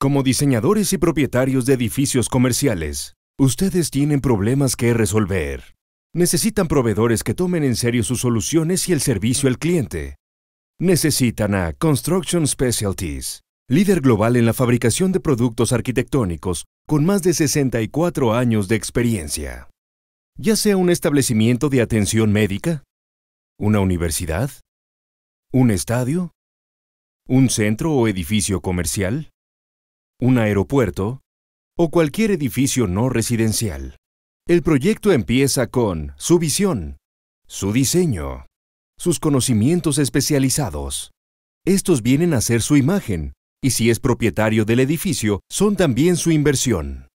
Como diseñadores y propietarios de edificios comerciales, ustedes tienen problemas que resolver. Necesitan proveedores que tomen en serio sus soluciones y el servicio al cliente. Necesitan a Construction Specialties, líder global en la fabricación de productos arquitectónicos con más de 64 años de experiencia. Ya sea un establecimiento de atención médica, una universidad, un estadio, un centro o edificio comercial, un aeropuerto o cualquier edificio no residencial. El proyecto empieza con su visión, su diseño, sus conocimientos especializados. Estos vienen a ser su imagen, y si es propietario del edificio, son también su inversión.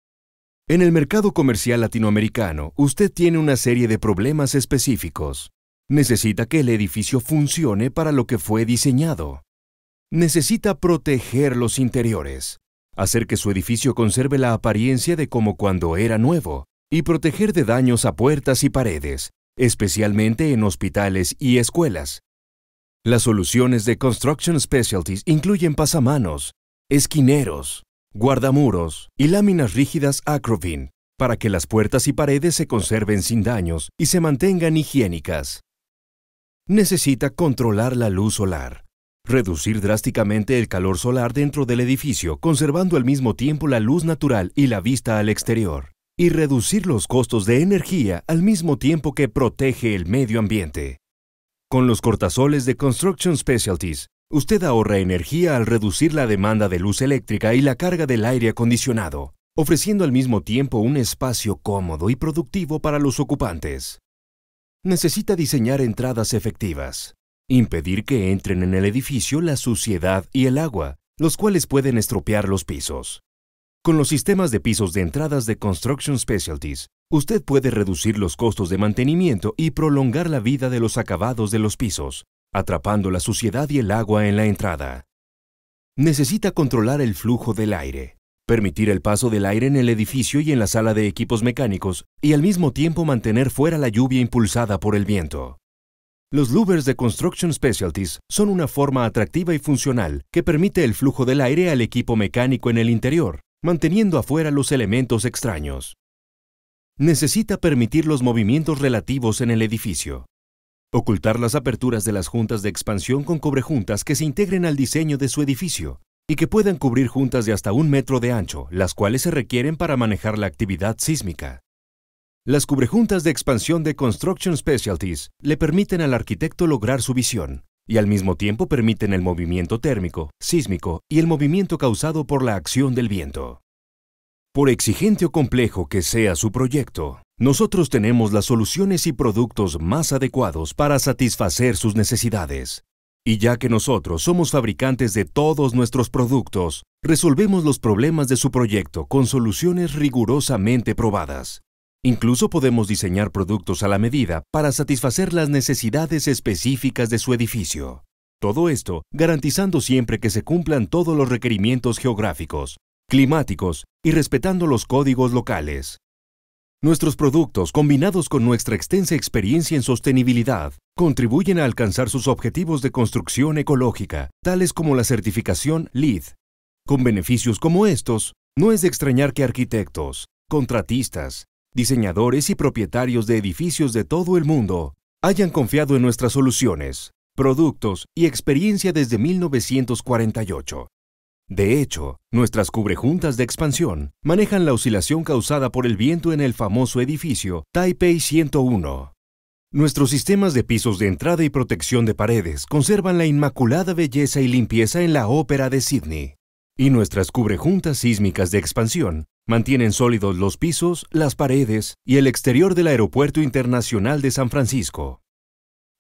En el mercado comercial latinoamericano, usted tiene una serie de problemas específicos. Necesita que el edificio funcione para lo que fue diseñado. Necesita proteger los interiores hacer que su edificio conserve la apariencia de como cuando era nuevo, y proteger de daños a puertas y paredes, especialmente en hospitales y escuelas. Las soluciones de Construction Specialties incluyen pasamanos, esquineros, guardamuros y láminas rígidas Acrovin para que las puertas y paredes se conserven sin daños y se mantengan higiénicas. Necesita controlar la luz solar, Reducir drásticamente el calor solar dentro del edificio, conservando al mismo tiempo la luz natural y la vista al exterior. Y reducir los costos de energía al mismo tiempo que protege el medio ambiente. Con los cortasoles de Construction Specialties, usted ahorra energía al reducir la demanda de luz eléctrica y la carga del aire acondicionado, ofreciendo al mismo tiempo un espacio cómodo y productivo para los ocupantes. Necesita diseñar entradas efectivas, impedir que entren en el edificio la suciedad y el agua, los cuales pueden estropear los pisos. Con los sistemas de pisos de entradas de Construction Specialties, usted puede reducir los costos de mantenimiento y prolongar la vida de los acabados de los pisos, atrapando la suciedad y el agua en la entrada. Necesita controlar el flujo del aire, permitir el paso del aire en el edificio y en la sala de equipos mecánicos, y al mismo tiempo mantener fuera la lluvia impulsada por el viento. Los louvers de Construction Specialties son una forma atractiva y funcional que permite el flujo del aire al equipo mecánico en el interior, manteniendo afuera los elementos extraños. Necesita permitir los movimientos relativos en el edificio. Ocultar las aperturas de las juntas de expansión con cobrejuntas que se integren al diseño de su edificio y que puedan cubrir juntas de hasta un metro de ancho, las cuales se requieren para manejar la actividad sísmica. Las cubrejuntas de expansión de Construction Specialties le permiten al arquitecto lograr su visión y al mismo tiempo permiten el movimiento térmico, sísmico y el movimiento causado por la acción del viento. Por exigente o complejo que sea su proyecto, nosotros tenemos las soluciones y productos más adecuados para satisfacer sus necesidades. Y ya que nosotros somos fabricantes de todos nuestros productos, resolvemos los problemas de su proyecto con soluciones rigurosamente probadas Incluso podemos diseñar productos a la medida para satisfacer las necesidades específicas de su edificio. Todo esto garantizando siempre que se cumplan todos los requerimientos geográficos, climáticos y respetando los códigos locales. Nuestros productos, combinados con nuestra extensa experiencia en sostenibilidad, contribuyen a alcanzar sus objetivos de construcción ecológica, tales como la certificación LEED. Con beneficios como estos, no es de extrañar que arquitectos, contratistas, diseñadores y propietarios de edificios de todo el mundo hayan confiado en nuestras soluciones, productos y experiencia desde 1948. De hecho, nuestras cubrejuntas de expansión manejan la oscilación causada por el viento en el famoso edificio Taipei 101. Nuestros sistemas de pisos de entrada y protección de paredes conservan la inmaculada belleza y limpieza en la Ópera de Sydney. Y nuestras cubrejuntas sísmicas de expansión Mantienen sólidos los pisos, las paredes y el exterior del Aeropuerto Internacional de San Francisco.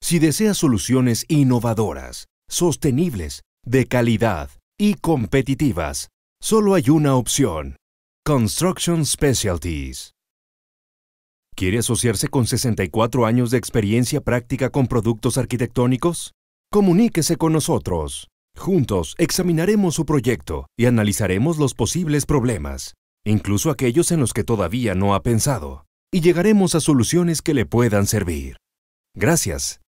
Si desea soluciones innovadoras, sostenibles, de calidad y competitivas, solo hay una opción. Construction Specialties. ¿Quiere asociarse con 64 años de experiencia práctica con productos arquitectónicos? Comuníquese con nosotros. Juntos examinaremos su proyecto y analizaremos los posibles problemas incluso aquellos en los que todavía no ha pensado, y llegaremos a soluciones que le puedan servir. Gracias